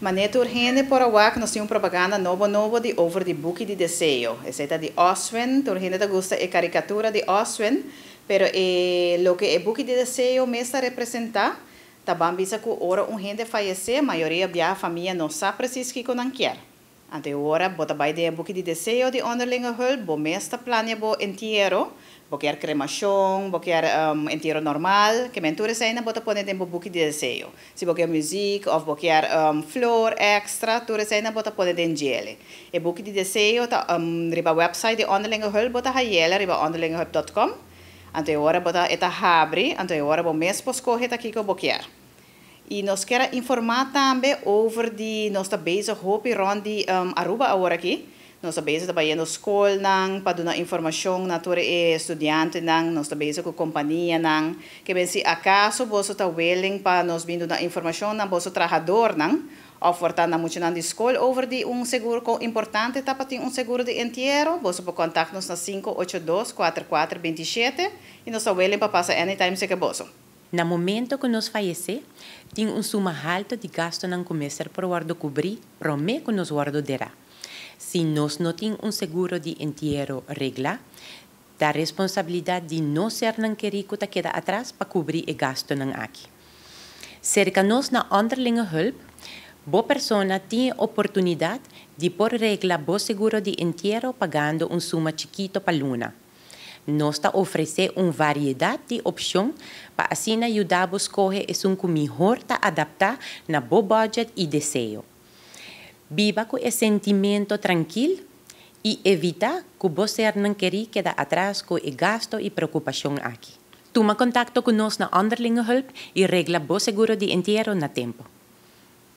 Manet urgente para wak nós sim propaganda novo novo de over the book de desejo. é de Oswen, urgente da gosta e caricatura de Oswen, pero o lo que e book de desejo mesta representa, tabam bisa ku ora urgente a maioria via família não sabe precisar que conanquier. Anteora, bota bai de buki di deseo di onderlinge hulp, bo mesta planje bo entiero, bokiar cremación, bokiar um, entiero normal, que menture seina bota pone den bo buki di deseo. Si bokiar music of bokiar um, flor extra, ture seina bota pone den jele. E buki di deseo ta um, riba website di onderlinge hulp bota hayele riba onderlingehulp.com. Anteora bota eta habri, anteora bo mes poskohe ta kiko bokiar. E nós queremos informar também sobre de nossa base Hope Rondi um, Aruba agora aqui. Nossa base trabalha na escola, para dar informação na tua é estudante, nang, nossa base com companhia. Nang. Que bem, se acaso você está willing para nos vindo na informação na vosso trabalhador, ofertando oferta na muito na escola, over de um seguro com importante, tá para um seguro de inteiro, você pode contactar-nos na 582-4427 e nós está willing para passar anytime se que é você. Na momento que nos fallece, tiene un um suma alto de gasto não comer por guardo cubrir promé que nos guardo derá. Si nos no un um seguro de entierro regla, da responsabilidad de no ser não querido que queda atrás para cubrir el gasto aquí. aquí. Cerca nos na Underling hulp, bo persona tiene oportunidad de por regla bo seguro de entierro pagando un um suma chiquito para luna. Nos ofrece una variedad de opciones para assim ajudar a es un que melhor está adaptar na tu budget y deseo. Viva con un sentimiento tranquilo y evita que você não querer quedar atrás com o e gasto e preocupación aquí. Toma nosotros nos na Help y regla bom seguro de entierro na tempo.